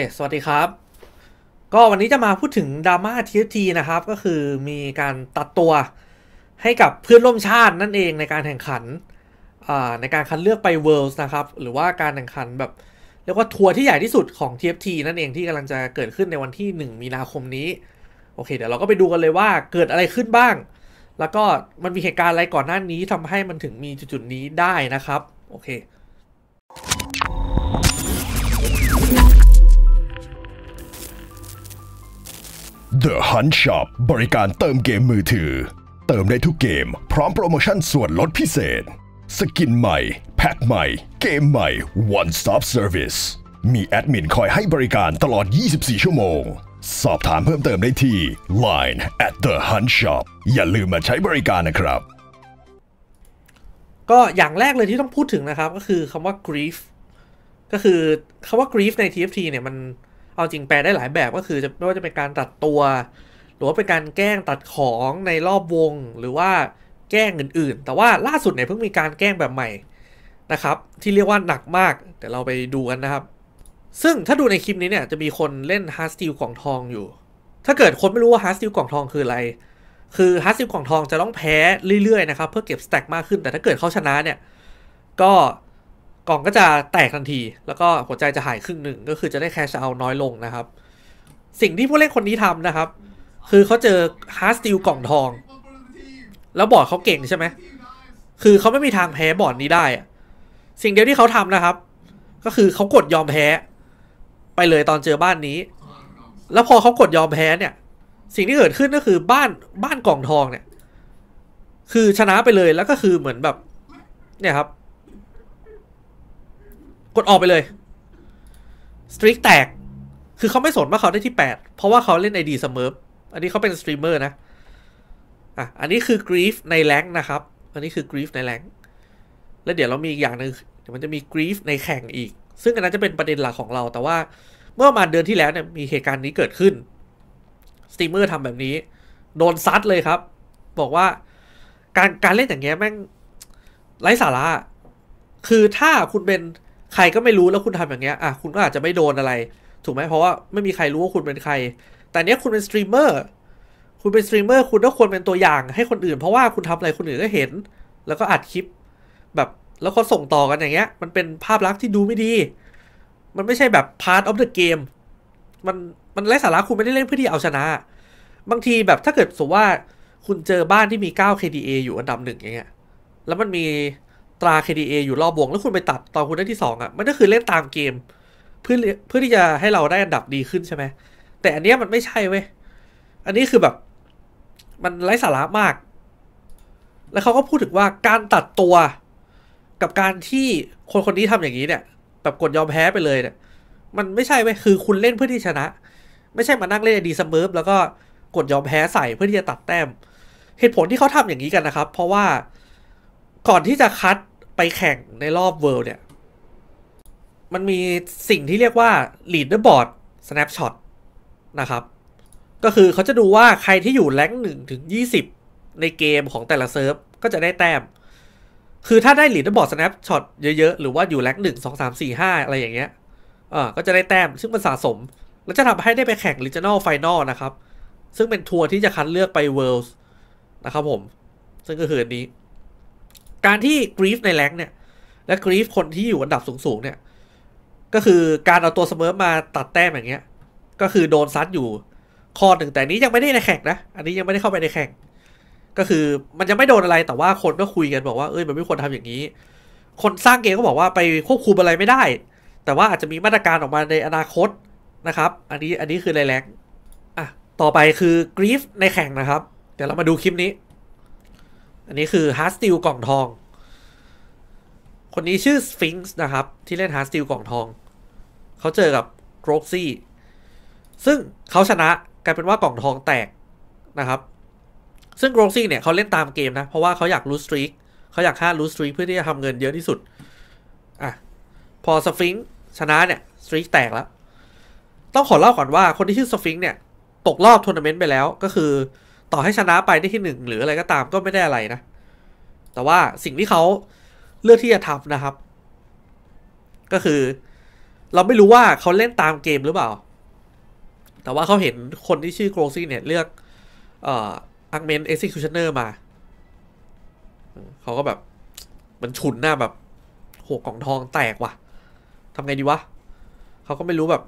คสวัสดีครับก็วันนี้จะมาพูดถึงดราม่าทีทีนะครับก็คือมีการตัดตัวให้กับเพื่อนร่วมชาตินั่นเองในการแข่งขัน ในการคัดเลือกไป Worlds นะครับหรือว่าการแข่งขันแบบเรียกว่าทัวร์ที่ใหญ่ที่สุดของ TFT นั่นเองที่กำลังจะเกิดขึ้นในวันที่ 1 มีนาคมนี้โอเคเดี๋ยวเราก็ไปดูกันเลยว่าเกิดอะไรขึ้นบ้าง แล้วก็มันมีเหตุการณ์อะไรก่อนหน้านี้ทำให้มันถึงมีจุดๆนี้ได้นะครับโอเค The Hunt Shop บริการเติมเกมมือถือ เติมได้ทุกเกม พร้อมโปรโมชั่นส่วนลดพิเศษ สกินใหม่แพ็คใหม่ เกมใหม่ One Stop Service มีแอดมินคอยให้บริการตลอด 24 ชั่วโมง สอบถามเพิ่มเติมได้ที่ Line at the Hunt Shop อย่าลืมมาใช้บริการนะครับ ก็อย่างแรกเลยที่ต้องพูดถึงนะครับก็คือคำว่า grief ก็คือคำว่า grief ใน TFT เนี่ยมันเอาจริงแปลได้หลายแบบก็คือจะไม่ว่าจะเป็นการตัดตัว หรือว่าเป็นการแกล้งตัดของในรอบวงหรือว่าแกล้งอื่นๆ แต่ว่าล่าสุดเนี่ยเพิ่งมีการแกล้งแบบใหม่นะครับที่เรียกว่าหนักมากเดี๋ยวเราไปดูกันนะครับ ซึ่งถ้าดูในคลิปนี้เนี่ยจะมีคนเล่นฮาร์ดสติลกล่องทองอยู่ ถ้าเกิดคนไม่รู้ว่าฮาร์ดสติลกล่องทองคืออะไร คือฮาร์ดสติลกล่องทองจะต้องแพ้เรื่อยๆนะครับเพื่อเก็บสแต็กมากขึ้นแต่ถ้าเกิดเขาชนะเนี่ย ก็กล่องก็จะแตกทันที แล้วก็หัวใจจะหายครึ่งหนึ่งก็คือจะได้แคชเอาน้อยลงนะครับ สิ่งที่ผู้เล่นคนนี้ทำนะครับ คือเขาเจอฮาร์ดสติลกล่องทอง แล้วบอร์ดเขาเก่งใช่ไหมคือเขาไม่มีทางแพ้บอร์ดนี้ได้สิ่งเดียวที่เขาทำนะครับ ก็คือเขากดยอมแพ้ ไปเลยตอนเจอบ้านนี้ แล้วพอเขากดยอมแพ้เนี่ย สิ่งที่เกิดขึ้นก็คือบ้านบ้านกล่องทองเนี่ย คือชนะไปเลยแล้วก็คือเหมือนแบบเนี่ยครับกดออกไปเลยสตรีกแตกคือเขาไม่สนว่าเขาได้ที่แปดเพราะว่าเขาเล่นไอดีเสมออันนี้เขาเป็นสตรีมเมอร์นะอ่ะอันนี้คือกรีฟในแรงนะครับ อันนี้คือกรีฟในแรงแล้วเดี๋ยวเรามีอีกอย่างหนึ่งเดี๋ยวมันจะมีกรีฟในแข่งอีก ซึ่งอันนั้นจะเป็นประเด็นหลักของเรา แต่ว่าเมื่อมาเดือนที่แล้วเนี่ยมีเหตุการณ์นี้เกิดขึ้นสตรีมเมอร์ทำแบบนี้โดนซัดเลยครับ บอกว่าการการเล่นอย่างเงี้ยแม่งไร้สาระ คือถ้าคุณเป็นใครก็ไม่รู้แล้วคุณทำอย่างเงี้ยอ่ะคุณก็อาจจะไม่โดนอะไร ถูกไหมเพราะว่าไม่มีใครรู้ว่าคุณเป็นใคร แต่เนี้ยคุณเป็นสตรีมเมอร์ คุณเป็นสตรีมเมอร์คุณต้องควรเป็นตัวอย่างให้คนอื่น เพราะว่าคุณทำอะไรคนอื่นก็เห็น แล้วก็อัดคลิป แบบแล้วก็ส่งต่อกันอย่างเงี้ย มันเป็นภาพลักษณ์ที่ดูไม่ดี มันไม่ใช่แบบ part of the game มันมันไร้สาระคุณไม่ได้เล่นเพื่อที่เอาชนะ บางทีแบบถ้าเกิดสมมติว่าคุณเจอบ้านที่มี 9 KDA อยู่อันดับหนึ่งอย่างเงี้ย แล้วมันมีตรา KDA อยู่รอบวงแล้วคุณไปตัดตอนคุณได้ที่2อ่ะมันก็คือเล่นตามเกมเพื่อเพื่อที่จะให้เราได้อันดับดีขึ้นใช่ไหม แต่อันนี้มันไม่ใช่เว้ย อันนี้คือแบบมันไร้สาระมาก แล้วเขาก็พูดถึงว่าการตัดตัวกับการที่คนคนนี้ทำอย่างนี้เนี่ย แบบกดยอมแพ้ไปเลยเนี่ย มันไม่ใช่เว้ย คือคุณเล่นเพื่อที่ชนะ ไม่ใช่มานั่งเล่นดีสมิร์ฟแล้วก็กดยอมแพ้ใส่เพื่อที่จะตัดแต้ม เหตุผลที่เขาทำอย่างนี้กันนะครับ เพราะว่าก่อนที่จะคัดแข่ง ในรอบเวิลด์เนี่ย มันมีสิ่งที่เรียกว่า leaderboard snapshot นะครับ ก็คือเขาจะดูว่าใครที่อยู่แรงหนึ่งถึงยี่สิบในเกมของแต่ละเซิร์ฟ ก็จะได้แต้ม คือถ้าได้ leaderboard snapshot เยอะๆ หรือว่าอยู่แรงหนึ่งสองสามสี่ห้าอะไรอย่างเงี้ย เอ่ก็จะได้แต้มซึ่งมันสะสม แล้วจะทำให้ได้ไปแข่ง regional final นะครับ ซึ่งเป็นทัวร์ที่จะคัดเลือกไปเวิลด์นะครับผม ซึ่งก็คือนี้การที่กรีฟในแรงเนี่ยและกรีฟคนที่อยู่อันดับสูงๆเนี่ยก็คือการเอาตัวเสมอมาตัดแต้มอย่างเงี้ยก็คือโดนซัดอยู่ข้อหนึ่งแต่นี้ยังไม่ได้ในแข่งนะอันนี้ยังไม่ได้เข้าไปในแข่ง ก็คือมันจะไม่โดนอะไรแต่ว่าคนก็คุยกันบอกว่าเอ้ยมันไม่ควรทำอย่างนี้ คนสร้างเกมก็บอกว่าไปควบคุมอะไรไม่ได้ แต่ว่าอาจจะมีมาตรการออกมาในอนาคตนะครับ อันนี้อันนี้คือในแรงอ่ะต่อไปคือกรีฟในแข่งนะครับ เดี๋ยวเรามาดูคลิปนี้อันนี้คือฮาร์ดสติลกล่องทอง คนนี้ชื่อสฟิงซ์นะครับ ที่เล่นฮาร์ดสติลกล่องทองเขาเจอกับโกรกซี่ซึ่งเขาชนะกลายเป็นว่ากล่องทองแตกนะครับ ซึ่งโกรกซี่เนี่ยเขาเล่นตามเกมนะ เพราะว่าเขาอยากรู้สตรีกเขาอยากฆ่ารู้สตรีกเพื่อที่จะทำเงินเยอะที่สุดอ่ะพอสฟิงซ์ชนะเนี่ยสตรีกแตกแล้ว ต้องขอเล่าก่อนว่าคนที่ชื่อสฟิงซ์เนี่ยตกรอบทัวร์นาเมนต์ไปแล้วก็คือต่อให้ชนะไปได้ที่หนึ่งหรืออะไรก็ตามก็ไม่ได้อะไรนะ แต่ว่าสิ่งที่เขาเลือกที่จะทำนะครับ ก็คือ เราไม่รู้ว่าเขาเล่นตามเกมหรือเปล่า แต่ว่าเขาเห็นคนที่ชื่อโครซี่เนี่ยเลือกอังเมนเอ็กซิคิวชันเนอร์มาเขาก็แบบ มันฉุนหน้าแบบหัวกล่องทองแตกว่ะทำไงดีวะเขาก็ไม่รู้แบบ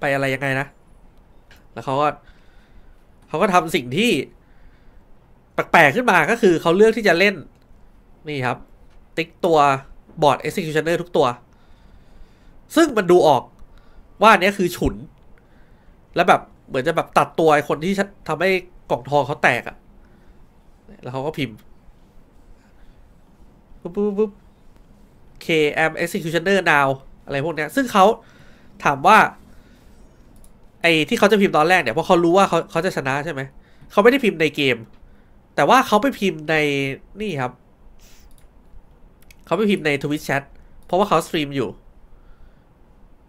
ไปอะไรยังไงนะ แล้วเขาก็เขาก็ทำสิ่งที่แปลกๆขึ้นมาก็คือเขาเลือกที่จะเล่น นี่ครับ ติ๊กตัวบอร์ด executioner ทุกตัว ซึ่งมันดูออกว่าอันนี้คือฉุน แล้วแบบเหมือนจะแบบตัดตัวไอคนที่ทำให้กล่องทองเขาแตกอะแล้วเขาก็พิมพ์ปุ๊บปุ๊บปุ๊บ KM executioner now อะไรพวกเนี้ย ซึ่งเขาถามว่าไอ้ที่เขาจะพิมพ์ตอนแรกเนี่ยเพราะเขารู้ว่าเขาเขาจะชนะใช่ไหมเขาไม่ได้พิมพ์ในเกม แต่ว่าเขาไปพิมพ์ในนี่ครับ เขาไปพิมพ์ในทวิตแชทเพราะว่าเขาสตรีมอยู่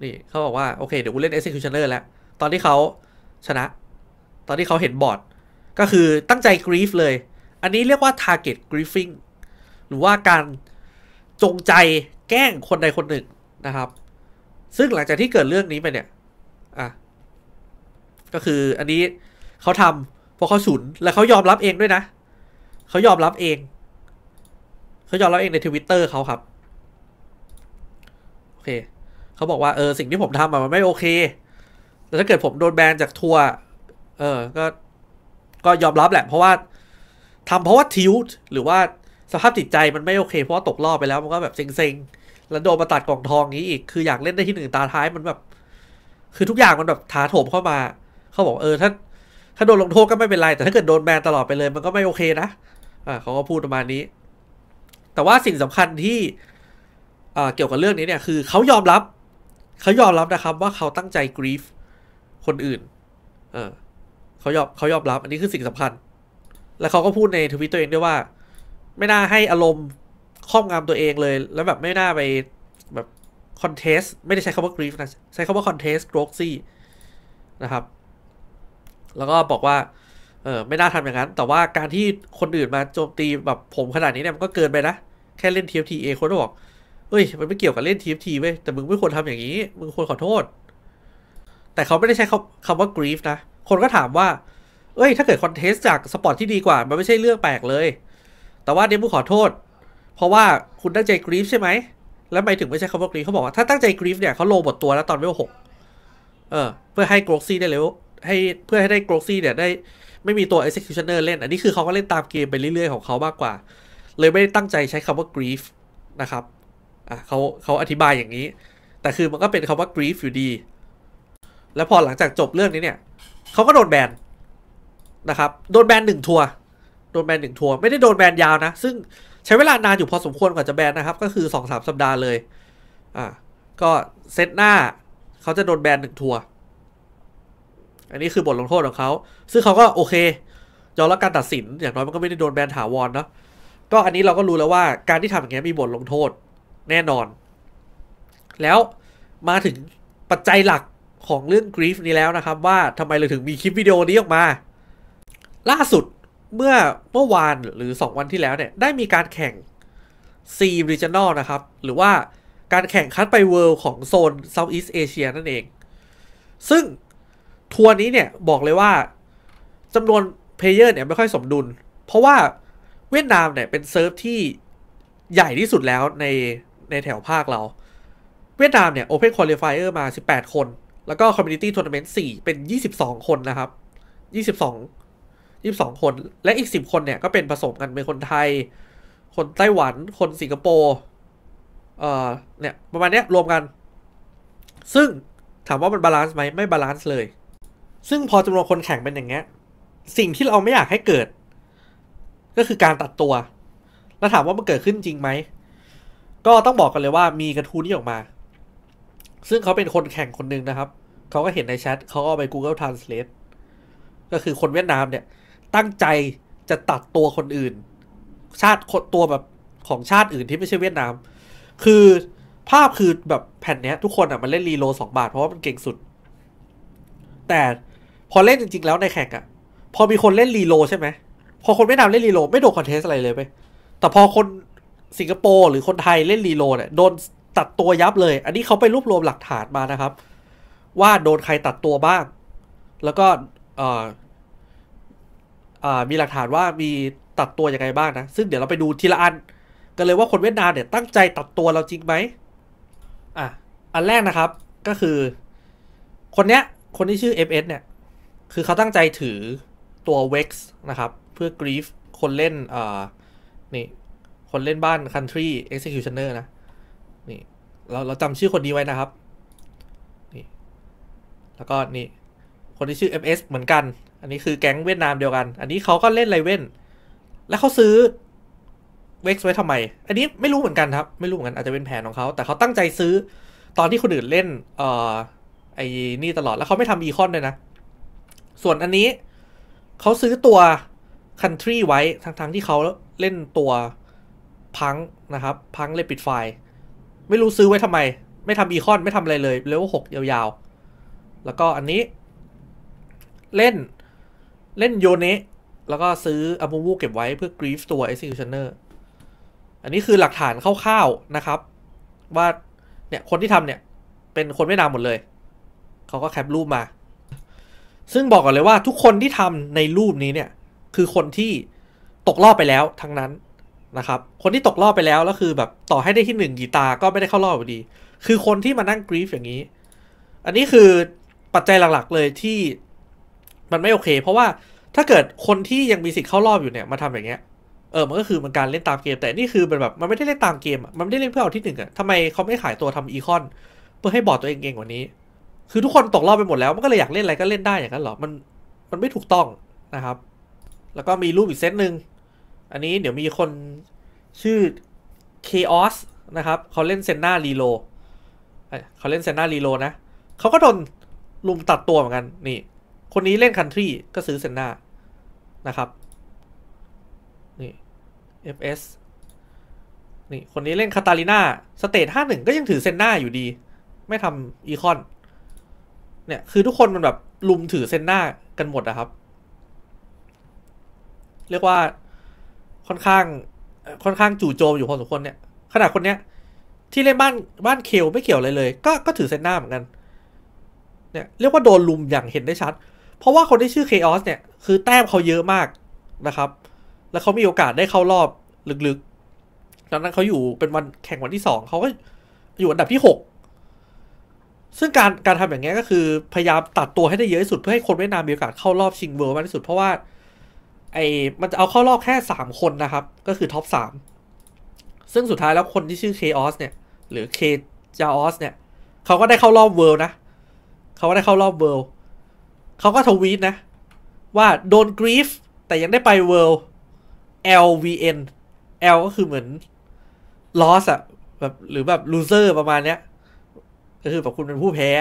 นี่เขาบอกว่าโอเคเดี๋ยวกูเล่น executioner แล้ว ตอนที่เขาชนะ ตอนที่เขาเห็นบอร์ดก็คือตั้งใจกรีฟเลย อันนี้เรียกว่า target griefing หรือว่าการจงใจแกล้งคนใดคนหนึ่งนะครับ ซึ่งหลังจากที่เกิดเรื่องนี้ไปเนี่ยก็คืออันนี้เขาทำเพราะเขาสูญและเขายอมรับเองด้วยนะเขายอมรับเอง เขายอมรับเองในทวิตเตอร์เขาครับ โอเค เขาบอกว่าเออสิ่งที่ผมทำมันไม่โอเค แล้วถ้าเกิดผมโดนแบนจากทัวร์เออ ก็ก็ยอมรับแหละเพราะว่าทำเพราะว่าทิวต์หรือว่าสภาพจิตใจมันไม่โอเค เพราะาตกรอบไปแล้ว มันก็แบบเซ็งๆแล้วโดนมาตัดกล่องทองนี้อีก คืออยากเล่นได้ที่หนึ่งตาท้ายมันแบบ คือทุกอย่างมันแบบถาโถมเข้ามาเขาบอกเออถ้าถ้าโดนลงโทษก็ไม่เป็นไรแต่ถ้าเกิดโดนแบนตลอดไปเลยมันก็ไม่โอเคนะอ่าเขาก็พูดประมาณนี้ แต่ว่าสิ่งสำคัญที่อ่าเกี่ยวกับเรื่องนี้เนี่ยคือเขายอมรับเขายอมรับนะครับว่าเขาตั้งใจกรีฟคนอื่นเออเขายอมเขายอมรับ อันนี้คือสิ่งสำคัญ แล้วเขาก็พูดในทวิตตัวเองด้วยว่า ไม่น่าให้อารมณ์ครอบงำตัวเองเลยแล้วแบบไม่น่าไปแบบคอนเทสไม่ได้ใช้คำว่ากรีฟนะใช้คำว่าคอนเทสโกรกซี่นะครับแล้วก็บอกว่า เออไม่น่าทำอย่างนั้น แต่ว่าการที่คนอื่นมาโจมตีแบบผมขนาดนี้เนี่ยมันก็เกินไปนะ แค่เล่น TFT เอคนก็บอก เอ้ยมันไม่เกี่ยวกับเล่น TFT เว้ยแต่มึงไม่ควรทำอย่างนี้ มึงควรขอโทษ แต่เขาไม่ได้ใช้คำว่า grief นะ คนก็ถามว่า เอ้ย ถ้าเกิดคอนเทสต์จากสปอร์ตที่ดีกว่า มันไม่ใช่เรื่องแปลกเลย แต่ว่าเนี่ยมึงขอโทษ เพราะว่าคุณตั้งใจ grief ใช่ไหม แล้วไปถึงไม่ใช่คำว่า grief เขาบอกว่าถ้าตั้งใจ grief เนี่ยเขาโลบทตัวแล้วตอนเวลหกเออเพื่อให้ g r ซี่ได้เลเวลให้เพื่อให้ได้โกลซี่เนี่ยได้ไม่มีตัว executioner เล่น อันนี้คือเขาก็เล่นตามเกมไปเรื่อยๆของเขามากกว่า เลยไม่ได้ตั้งใจใช้คำว่า grief นะครับอ่ะเขาเขาอธิบายอย่างนี้ แต่คือมันก็เป็นคำว่า grief อยู่ดี แล้วพอหลังจากจบเรื่องนี้เนี่ย เขาก็โดนแบน นะครับ โดนแบนหนึ่งทัวร์โดนแบนหนึ่งทัวร์ไม่ได้โดนแบนยาวนะ ซึ่งใช้เวลานานอยู่พอสมควรกว่าจะแบนนะครับก็คือสองสามสัปดาห์เลยอ่ะก็เซตหน้าเขาจะโดนแบนหนึ่งทัวร์อันนี้คือบทลงโทษของเขา ซึ่งเขาก็โอเคยอมรับการตัดสิน อย่างน้อยมันก็ไม่ได้โดนแบนถาวรเนาะ ก็อันนี้เราก็รู้แล้วว่าการที่ทำอย่างเงี้ยมีบทลงโทษแน่นอน แล้วมาถึงปัจจัยหลักของเรื่องกรีฟนี้แล้วนะครับว่าทำไมเราถึงมีคลิปวิดีโอนี้ออกมาล่าสุดเมื่อเมื่อวานหรือ 2 วันที่แล้วเนี่ยได้มีการแข่ง C Regional นะครับ หรือว่าการแข่งคัดไปเวิลด์ของโซน Southeast Asia นั่นเองซึ่งทัวร์นี้เนี่ย บอกเลยว่าจำนวนเพลเยอร์เนี่ย ไม่ค่อยสมดุล เพราะว่าเวียดนามเนี่ย เป็นเซิร์ฟที่ใหญ่ที่สุดแล้วในในแถวภาคเรา เวียดนามเนี่ยโอเพนคอลเลฟายเออร์มา 18 คน แล้วก็คอมมิชชั่นทัวร์นาเมนต์4เป็น 22 คนนะครับ 22 22 คนและอีก 10 คนเนี่ย ก็เป็นผสมกันเป็นคนไทย คนไต้หวัน คนสิงคโปร์เอ่อ เนี่ย ประมาณเนี้ยรวมกัน ซึ่ง ถามว่ามันบาลานซ์ไหมไม่บาลานซ์เลยซึ่งพอจำนวนคนแข่งเป็นอย่างเงี้ยสิ่งที่เราไม่อยากให้เกิด ก็คือการตัดตัว แล้วถามว่ามันเกิดขึ้นจริงไหม ก็ต้องบอกกันเลยว่ามีกระทู้นี้ออกมา ซึ่งเขาเป็นคนแข่งคนหนึ่งนะครับ เขาก็เห็นในแชทเขาก็ไป Google Translate ก็คือคนเวียดนามเนี่ย ตั้งใจจะตัดตัวคนอื่น ชาติตัวแบบของชาติอื่นที่ไม่ใช่เวียดนามคือภาพคือแบบแผ่นเนี้ยทุกคนอ่ะมันเล่นรีโลสองบาทเพราะว่ามันเก่งสุด แต่พอเล่นจริงๆแล้ว ในแข่งอะพอมีคนเล่นรีโลใช่ไหม พอคนไม่นำเล่นรีโลไม่โดนคอนเทสอะไรเลยไปแต่พอคนสิงคโปร์ หรือคนไทยเล่นรีโลเนี่ยโดนตัดตัวยับเลย อันนี้เขาไปรวบรวมหลักฐานมานะครับ ว่าโดนใครตัดตัวบ้าง แล้วก็ มีหลักฐานว่ามีตัดตัวยังไงบ้างนะ ซึ่งเดี๋ยวเราไปดูทีละอัน กันเลยว่าคนเวียดนามเนี่ย ตั้งใจตัดตัวเราจริงไหมอ่ะอันแรกนะครับ ก็คือ คนเนี้ย คนที่ชื่ออ s เนี่ยคือเขาตั้งใจถือตัวก e x นะครับ เพื่อกรีฟคนเล่นเอ่อนี่คนเล่นบ้าน Country Executioner นะนี่เราเราจำชื่อคนนี้ไว้นะครับนี่แล้วก็นี่คนที่ชื่อ f s เหมือนกัน อันนี้คือแก๊งเวียดนามเดียวกัน อันนี้เขาก็เล่นไรเว่นแล้วเขาซื้อเว็กซ์ไว้ทำไม อันนี้ไม่รู้เหมือนกันครับ ไม่รู้เหมือนกันอาจจะเป็นแผนของเขาแต่เขาตั้งใจซื้อตอนที่คนอื่นเล่นเอ่อไอ้นี่ตลอดแล้วเขาไม่ทำอีคอนเลยนะส่วนอันนี้เขาซื้อตัวคันทรีไว้ ทั้งๆที่เขาเล่นตัวพังนะครับ พังเลปิดไฟไม่รู้ซื้อไว้ทำไม ไม่ทำอีคอนไม่ทำอะไรเลยเลเวลหกยาวๆ แล้วก็อันนี้เล่นเล่นโยเนะแล้วก็ซื้ออามูวูเก็บไว้เพื่อกรีฟตัว executioner อันนี้คือหลักฐานคร่าวๆนะครับ ว่าเนี่ยคนที่ทำเนี่ยเป็นคนไม่นามหมดเลย เขาก็แคปรูปมาซึ่งบอกก่อนเลยว่าทุกคนที่ทำในรูปนี้เนี่ย คือคนที่ตกรอบไปแล้วทั้งนั้นนะครับ คนที่ตกรอบไปแล้วแล้วคือ แบบต่อให้ได้ที่หนึ่งกีตาก็ไม่ได้เข้ารอบอดีคือคนที่มานั่งกรีฟอย่างนี้อันนี้คือปัจจัยหลักๆเลยที่มันไม่โอเค เพราะว่าถ้าเกิดคนที่ยังมีสิทธิ์เข้ารอบอยู่เนี่ยมาทำอย่างเงี้ย เออมันก็คือมันการเล่นตามเกม แต่นี่คือเป็นแบบมันไม่ได้เล่นตามเกมมันไม่ได้เล่นเพื่อเอาที่หนึ่งอะทำไมเขาไม่ขายตัวทำอีคอน เพื่อให้บอกดตัวเองเก่งกว่านี้คือทุกคนตกรอบไปหมดแล้ว มันก็เลยอยากเล่นอะไรก็เล่นได้อย่างนั้นหรอมันมันไม่ถูกต้องนะครับ แล้วก็มีรูปอีกเซตหนึ่งอันนี้เดี๋ยวมีคนชื่อ chaos นะครับ เขาเล่นเซนนารีโลเขาเล่นเซนนารีโลนะเขาก็โดนลุมตัดตัวเหมือนกัน นี่ คนนี้เล่นคันทรีก็ซื้อเซนนานะครับ นี่ fs นี่ คนนี้เล่นคาตาลิน่าสเตทห้าหนึ่งก็ยังถือเซนนาอยู่ดี ไม่ทำอีคอนเนี่ยคือทุกคนมันแบบลุมถือเซนหน้ากันหมดอะครับ เรียกว่าค่อนข้างค่อนข้างจู่โจมอยู่พอสมควรเนี่ยขนาดคนเนี้ยที่เล่นบ้านบ้านเคลไม่เกี่ยวอะไรเลย ก็ก็ถือเซนหน้าเหมือนกันเนี่ยเรียกว่าโดนลุมอย่างเห็นได้ชัด เพราะว่าคนที่ชื่อเคออสเนี่ยคือแต้มเขาเยอะมากนะครับ แล้วเขามีโอกาสได้เข้ารอบลึกๆตอนนั้นเขาอยู่เป็นวันแข่งวันที่สองเขาก็อยู่อันดับที่หกซึ่งการการทำอย่างงี้ก็คือ พยายามตัดตัวให้ได้เยอะที่สุดเพื่อให้คนเวียดนามมีโอกาสเข้ารอบชิงเวิลด์มากที่สุด เพราะว่า ไอ้มันจะเอาเข้ารอบแค่สามคนนะครับ ก็คือท็อปสามซึ่งสุดท้ายแล้วคนที่ชื่อเคออสเนี่ย หรือเคจาออสเนี่ยเขาก็ได้เข้ารอบเวิลด์นะเขาก็ได้เข้ารอบเวิลด์เขาก็ทวีตนะ ว่าโดนกรีฟแต่ยังได้ไปเวิลด์ LVN L ก็คือเหมือนลอสอะแบบหรือแบบลูเซอร์ประมาณเนี้ยก็คือแบบคุณเป็นผู้แพ้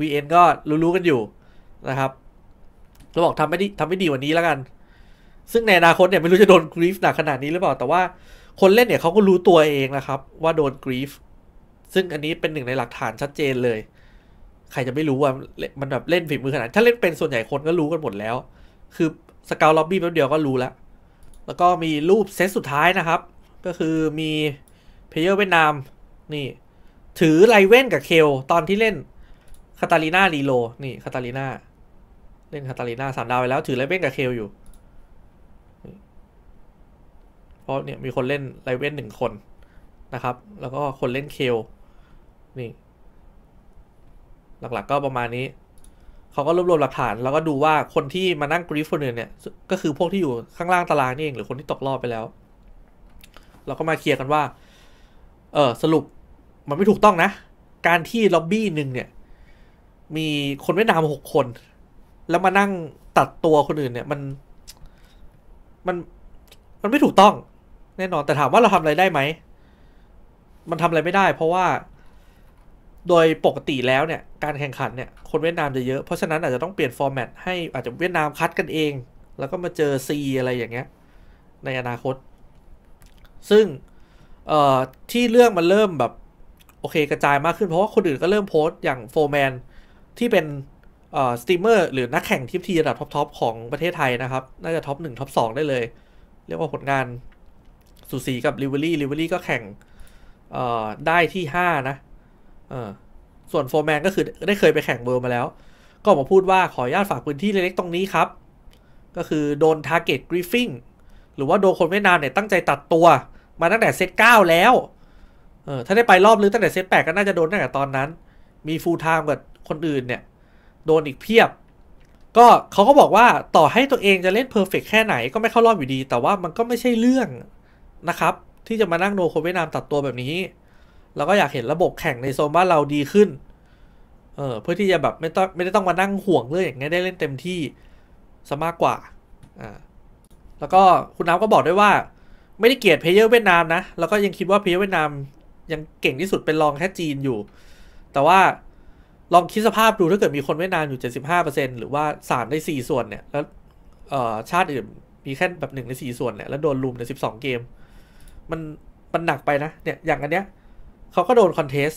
VN ก็รู้ๆกันอยู่นะครับเราบอกทำไม่ดีทำไม่ดีกว่านี้แล้วกัน ซึ่งในอนาคตเนี่ยไม่รู้จะโดนกรีฟหนักขนาดนี้หรือเปล่า แต่ว่า คนเล่นเนี่ยเขาก็รู้ตัวเองนะครับว่าโดนกรีฟซึ่งอันนี้เป็นหนึ่งในหลักฐานชัดเจนเลย ใครจะไม่รู้ว่ามันแบบเล่นฝีมือขนาด ถ้าเล่นเป็นส่วนใหญ่คนก็รู้กันหมดแล้ว คือสกาวล็อบบี้แป๊บเดียวก็รู้แล้ว แล้วก็มีรูปเซตสุดท้ายนะครับ ก็คือมีเพลเยอร์เวียดนามนี่ถือ ไลเว่นกับเคลตอนที่เล่นคาตาลีนารีโลนี่คาตาลีนาเล่นคาตาลีนาสามดาวไปแล้วถือ ไลเว่นกับเคลอยู่ เพราะเนี่ยมีคนเล่นไลเว่นหนึ่งคนนะครับ แล้วก็คนเล่นเคลนี่ หลักๆก็ประมาณนี้ เขาก็รวบรวมหลักฐาน แล้วก็ดูว่าคนที่มานั่งกรีฟคนอื่นเนี่ย ก็คือพวกที่อยู่ข้างล่างตารางนี่เองหรือคนที่ตกรอบไปแล้ว เราก็มาเคลียร์กันว่า เออสรุปมันไม่ถูกต้องนะ การที่ล็อบบี้หนึ่งเนี่ย มีคนเวียดนามหกคน แล้วมานั่งตัดตัวคนอื่นเนี่ยมันมันมันไม่ถูกต้อง แน่นอนแต่ถามว่าเราทำอะไรได้ไหม มันทำอะไรไม่ได้ เพราะว่าโดยปกติแล้วเนี่ย การแข่งขันเนี่ยคนเวียดนามจะเยอะ เพราะฉะนั้นอาจจะต้องเปลี่ยนฟอร์แมตให้อาจจะเวียดนามคัดกันเอง แล้วก็มาเจอซีอะไรอย่างเงี้ยในอนาคต ซึ่งที่เรื่องมันเริ่มแบบโอเคกระจายมากขึ้นเพราะว่าคนอื่นก็เริ่มโพสต์อย่างโฟร์แมนที่เป็นสตรีมเมอร์หรือนักแข่งทีมทีระดับท็อปๆของประเทศไทยนะครับ น่าจะท็อปหนึ่งท็อปสองได้เลย เรียกว่าผลงานสุสีกับลิเวอรี่ลิเวอรี่ก็แข่งได้ที่ 5 นะส่วนโฟร์แมนก็คือได้เคยไปแข่งเบอร์มาแล้ว ก็มาพูดว่าขออนุญาตฝากพื้นที่เล็กๆตรงนี้ครับก็คือโดนทาร์เก็ตกริฟฟิงหรือว่าโดนคนเวียดนามเนี่ยตั้งใจตัดตัว มาตั้งแต่เซต9แล้วเออถ้าได้ไปรอบลึกตั้งแต่เซตแปดก็น่าจะโดนตั้งแต่ตอนนั้น มีฟูลไทม์กับคนอื่นเนี่ย โดนอีกเพียบ ก็เขาก็บอกว่าต่อให้ตัวเองจะเล่นเพอร์เฟกแค่ไหน ก็ไม่เข้ารอบอยู่ดี แต่ว่ามันก็ไม่ใช่เรื่องนะครับ ที่จะมานั่งโนโคเวียดนามตัดตัวแบบนี้ เราก็อยากเห็นระบบแข่งในโซนบ้านเราดีขึ้นเออเพื่อที่จะแบบไม่ต้องไม่ได้ต้องมานั่งห่วงเรื่องอย่างเงี้ยได้เล่นเต็มที่ซะมากกว่าอ่า แล้วก็คุณน้ำก็บอกด้วยว่าไม่ได้เกลียดเพลเยอร์เวียดนามนะ แล้วก็ยังคิดว่าเพลเยอร์เวียดนามยังเก่งที่สุดเป็นรองแค่จีนอยู่ แต่ว่าลองคิดสภาพดูถ้าเกิดมีคนเวียดนามอยู่เจ็สิบห้าเปอร์เซ็นหรือว่าสามใน่ส่วนเนี่ย แล้วชาติอื่นมีแค่แบบหนึ่งในสี่ส่วนเนี่ย แล้วโดนลุมในสสิบองเกม มันมันหนักไปนะเนี่ยอย่างอันเนี้ยเขาก็โดนคอนเทส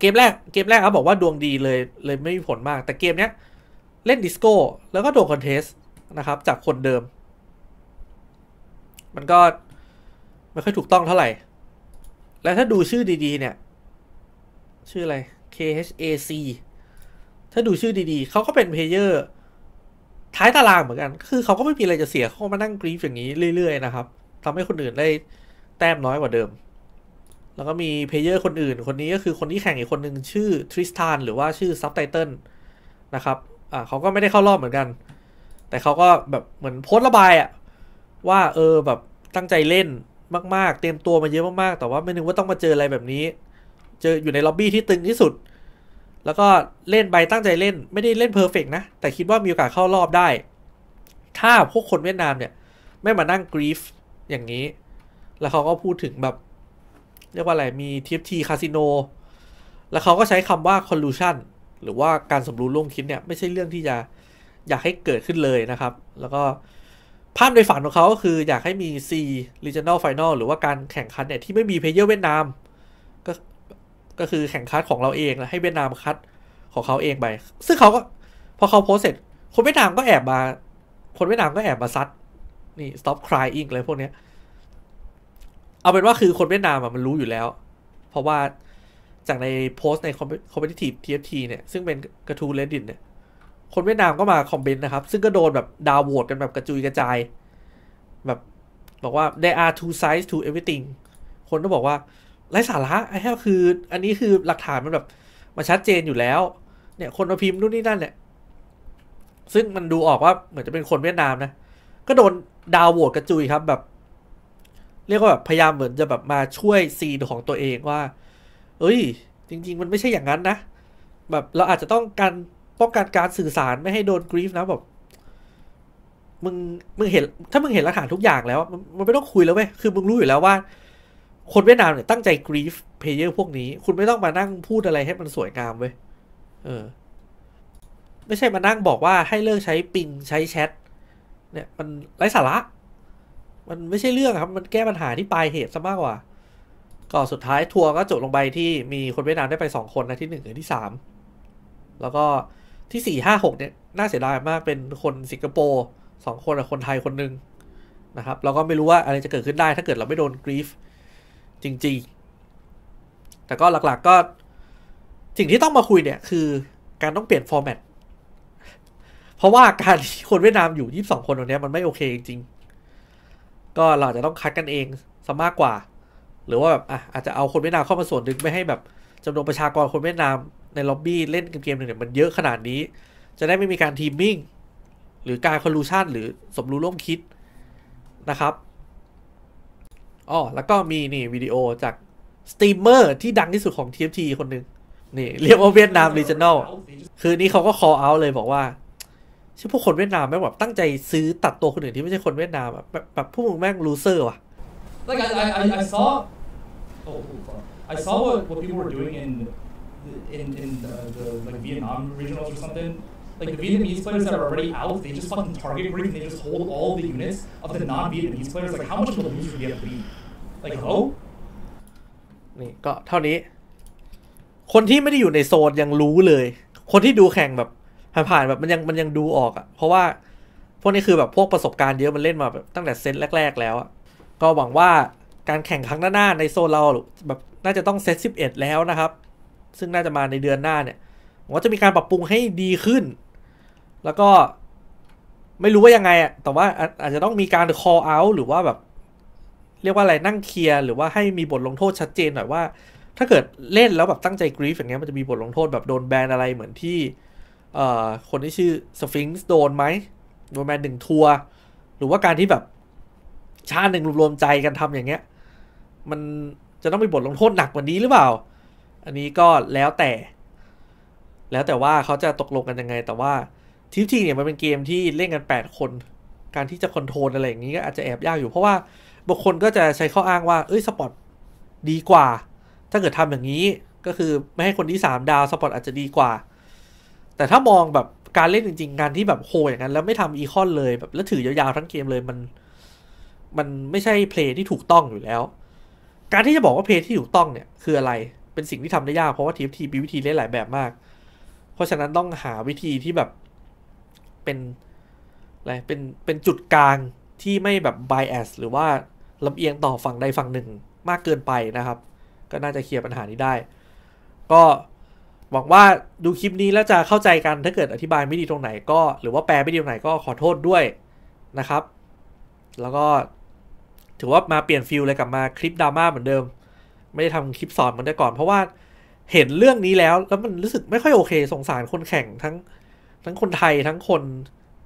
เกมแรกเกมแรกเขาบอกว่าดวงดีเลยเลยไม่มีผลมากแต่เกมเนี้ย เล่นดิสโก้แล้วก็โดนคอนเทสนะครับจากคนเดิม มันก็ไม่ค่อยถูกต้องเท่าไหร่แล้วถ้าดูชื่อดีๆเนี่ยชื่ออะไร KHAC ถ้าดูชื่อดีๆเขาก็เป็นเพลเยอร์ท้ายตารางเหมือนกันคือเขาก็ไม่มีอะไรจะเสียเขามานั่งกรีฟอย่างนี้เรื่อยๆนะครับทำให้คนอื่นได้แต้มน้อยกว่าเดิม แล้วก็มีเพลเยอร์คนอื่น คนนี้ก็คือคนที่แข่งอีกคนหนึ่งชื่อทริสตานหรือว่าชื่อซับไตเติลนะครับอ่าเขาก็ไม่ได้เข้ารอบเหมือนกัน แต่เขาก็แบบเหมือนโพสต์ระบายอะว่าเออ แบบตั้งใจเล่นมากๆ เตรียมตัวมาเยอะมากๆ แต่ว่าไม่นึกว่าต้องมาเจออะไรแบบนี้ เจออยู่ใน ล็อบบี้ที่ตึงที่สุด แล้วก็เล่นไปตั้งใจเล่น ไม่ได้เล่นเพอร์เฟกนะ แต่คิดว่ามีโอกาส เข้า รอบได้ ถ้าพวกคนเวียดนามเนี่ย ไม่มานั่งกรีฟอย่างนี้ แล้วเขาก็พูดถึงแบบ เรียกว่าอะไร มีทีฟทีคาสิโน แล้วเขาก็ใช้คำว่า collusion หรือว่าการสมรู้ร่วมคิดเนี่ยไม่ใช่เรื่องที่จะอยากให้เกิดขึ้นเลยนะครับ แล้วก็ภาพในฝันของเขาก็คืออยากให้มี C Regional Final หรือว่าการแข่งขันเนี่ยที่ไม่มีเพเยอร์เวียดนามก็ก็คือแข่งคัดของเราเองแ้ะให้เวียดนามคัดของเขาเองไปซึ่งเขาก็พอเขาโพสเสร็จ คนเวียดนามก็แอบมา คนเวียดนามก็แอบมาซัดนี่ stop crying เลยพวกเนี้ย เอาเป็นว่าคือคนเวียดนามมันรู้อยู่แล้ว เพราะว่าจากในโพสในคอม p e t i ที v e t เนี่ยซึ่งเป็นกระทู้เลดดินเนี่ยคนเวียดนามก็มาคอมเมนต์นะครับ ซึ่งก็โดนแบบดาวโหวตกัน แบบ กระจุยกระจาย แบบบอกว่า there are two sides to everything คนก็บอกว่าไร้สาระไอ้แค่คือ อันนี้คือหลักฐานมันแบบมาชัดเจนอยู่แล้ว เนี่ย คนมาพิมพ์นู่นนี่นั่นเนี่ยซึ่งมันดูออกว่าเหมือนจะเป็นคนเวียดนามนะ ก็โดนดาวโหวตกระจุยครับแบบ เรียกว่าแบบพยายามเหมือนจะแบบมาช่วยซีนของตัวเองว่าเอ้ยจริง ๆ มันไม่ใช่อย่างนั้นนะ แบบเราอาจจะต้องการป้องกันการสื่อสารไม่ให้โดนกรีฟนะแบบมึงมึงเห็น ถ้ามึงเห็นหลักฐานทุกอย่างแล้ว มันไม่ต้องคุยแล้วเว้ยคือมึงรู้อยู่แล้วว่า คนเวียดนามเนี่ยตั้งใจกรีฟเพลเยอร์พวกนี้ คุณไม่ต้องมานั่งพูดอะไรให้มันสวยงามเว้ยเออ ไม่ใช่มานั่งบอกว่าให้เลิกใช้ปิงใช้แชทเนี่ยมันไร้สาระ มันไม่ใช่เรื่องครับ มันแก้ปัญหาที่ปลายเหตุซะมากกว่า ก็สุดท้ายทัวร์ก็จบลงไปที่มีคนเวียดนามได้ไปสองคนนะที่หนึ่งหรือที่สามแล้วก็ที่สี่ห้าหกเนี่ย น่าเสียดายมากเป็นคนสิงคโปร์สองคนคนไทยคนหนึ่งนะครับ เราก็ไม่รู้ว่า อะไรจะเกิดขึ้นได้ถ้าเกิดเราไม่โดนกรีฟจริง ๆ แต่ก็หลักๆก็สิ่งที่ต้องมาคุยเนี่ย คือการต้องเปลี่ยนฟอร์แมตเพราะว่าการที่คนเวียดนามอยู่ยี่สองคนตรงนี้มันไม่โอเคจริงๆก็เราจะต้องคัดกันเองซะมากกว่า หรือว่าแบบอ่ะอาจจะเอาคนเวียดนามเข้ามาส่วนหนึ่งไม่ให้แบบจำนวนประชากรคนเวียดนามในล็อบบี้เล่นเกมหนึ่งเนี่ยมันเยอะขนาดนี้ จะได้ไม่มีการทีมมิ่งหรือการคอลลูชันหรือสมรู้ร่วมคิดนะครับอ๋อแล้วก็มีนี่ วิดีโอจากสตรีมเมอร์ที่ดังที่สุดของ TFT คนหนึ่งนี่ เรียกว่าเวียดนามรีเจนอลคือนี่เขาก็ call out เลยบอกว่าช่พวกคนเวียดนามแม่งแบบตั้งใจซื้อตัดตัวคนอื่นที่ไม่ใช่คนเวียดนามแบบแบบพวกมึงแม่งลูเซอร์ว่ะ Like I I I saw oh I saw what what people were doing in in, in the, the like Vietnam regionals or something, like the Vietnamese players that are already out, they just fucking target b rig and they just hold all the units of the non-Vietnamese players. Like how much of a loser do you have to be? Like h o นี่ก็เท่านี้ คนที่ไม่ได้อยู่ในโซนยังรู้เลย คนที่ดูแข่งแบบ ผ่านๆแบบมันยังมันยังดูออกอะ่ะ เพราะว่า พวกนี้คือแบบพวกประสบการณ์เยอะ มันเล่นมาแบบตั้งแต่เซตแรกๆแล้วอะ่ะก็หวังว่าการแข่งครั้งหน้าในโซนเราแบบน่าจะต้องเซตสิบเอ็ดแล้วนะครับซึ่งน่าจะมาในเดือนหน้าเนี่ยผมว่าจะมีการปรับปรุงให้ดีขึ้น แล้วก็ไม่รู้ว่ายังไงอะแต่ว่าอาจจะต้องมีการ call out หรือว่าแบบ เรียกว่าอะไรนั่งเคลียร์ หรือว่าให้มีบทลงโทษชัดเจนหน่อยว่า ถ้าเกิดเล่นแล้วแบบตั้งใจกรีฟอย่างเงี้ย มันจะมีบทลงโทษแบบโดนแบนอะไรเหมือนที่เอ่อคนที่ชื่อสฟิงซ์โดนไหมโดนแบนหนึ่งทัวร์ หรือว่าการที่แบบชาติหนึ่งรวมใจกันทำอย่างเงี้ย มันจะต้องมีบทลงโทษหนักกว่านี้หรือเปล่าอันนี้ก็แล้วแต่ แล้วแต่ว่าเขาจะตกลงกันยังไงแต่ว่าทิฟทีเนี่ยมันเป็นเกมที่เล่นกัน 8 คน การที่จะคอนโทรลอะไรอย่างนี้ก็อาจจะแอบยากอยู่ เพราะว่าบางคนก็จะใช้ข้ออ้างว่า เอ้ยสปอตดีกว่า ถ้าเกิดทำอย่างนี้ก็คือ ไม่ให้คนที่ 3ดาวสปอตอาจจะดีกว่า แต่ถ้ามองแบบการเล่นจริงๆการที่แบบโฮอย่างนั้น แล้วไม่ทำอีคอนเลยแบบแล้วถือยาวๆทั้งเกมเลยมัน มันไม่ใช่เพลย์ที่ถูกต้องอยู่แล้ว การที่จะบอกว่าเพลย์ที่ถูกต้องเนี่ยคืออะไรเป็นสิ่งที่ทำได้ยาก เพราะว่าทีมทีมีวิธีเล่นหลายแบบมาก เพราะฉะนั้นต้องหาวิธีที่แบบเป็นอะไรเป็นเป็นจุดกลางที่ไม่แบบไบแอสหรือว่าลำเอียงต่อฝั่งใดฝั่งหนึ่งมากเกินไปนะครับ ก็น่าจะเคลียร์ปัญหานี้ได้ ก็หวังว่าดูคลิปนี้แล้วจะเข้าใจกัน ถ้าเกิดอธิบายไม่ดีตรงไหนก็หรือว่าแปลไม่ดีตรงไหนก็ขอโทษด้วยนะครับ แล้วก็ถือว่ามาเปลี่ยนฟิลเลยกลับมาคลิปดราม่าเหมือนเดิมไม่ได้ทำคลิปสอนมันแต่ก่อนเพราะว่าเห็นเรื่องนี้แล้วแล้วมันรู้สึกไม่ค่อยโอเค สงสารคนแข่งทั้งทั้งคนไทยทั้งคน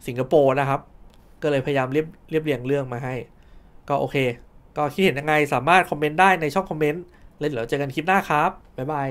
สิงคโปร์นะครับ ก็เลยพยายามเรียบเรียบเรียงเรื่องมาให้ ก็โอเค ก็คิดเห็นยังไงสามารถคอมเมนต์ได้ในช่องคอมเมนต์แล้วเดี๋ยวเจอกันคลิปหน้าครับบ๊ายบาย